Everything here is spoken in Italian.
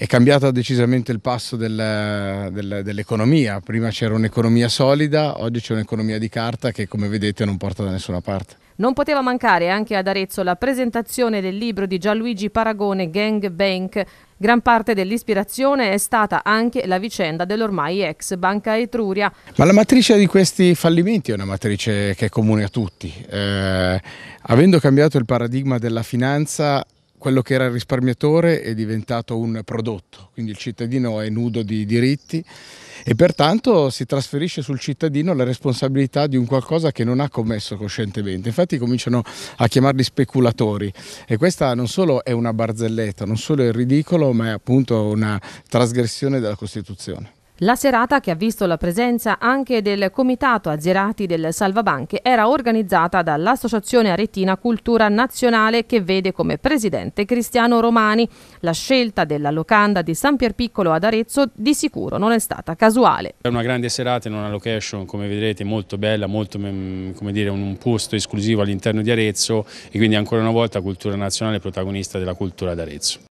è cambiato decisamente il passo del, del, dell'economia. Prima c'era un'economia solida, oggi c'è un'economia di carta che come vedete non porta da nessuna parte. Non poteva mancare anche ad Arezzo la presentazione del libro di Gianluigi Paragone Gang Bank. Gran parte dell'ispirazione è stata anche la vicenda dell'ormai ex Banca Etruria. Ma la matrice di questi fallimenti è una matrice che è comune a tutti. Eh, avendo cambiato il paradigma della finanza quello che era il risparmiatore è diventato un prodotto, quindi il cittadino è nudo di diritti e pertanto si trasferisce sul cittadino la responsabilità di un qualcosa che non ha commesso coscientemente. Infatti cominciano a chiamarli speculatori e questa non solo è una barzelletta, non solo è ridicolo, ma è appunto una trasgressione della Costituzione. La serata che ha visto la presenza anche del Comitato Azzerati del Salvabanche era organizzata dall'Associazione Aretina Cultura Nazionale che vede come presidente Cristiano Romani. La scelta della locanda di San Pierpiccolo ad Arezzo di sicuro non è stata casuale. È una grande serata in una location come vedrete molto bella, molto, mm, come dire, un posto esclusivo all'interno di Arezzo e quindi ancora una volta cultura nazionale protagonista della cultura d'Arezzo.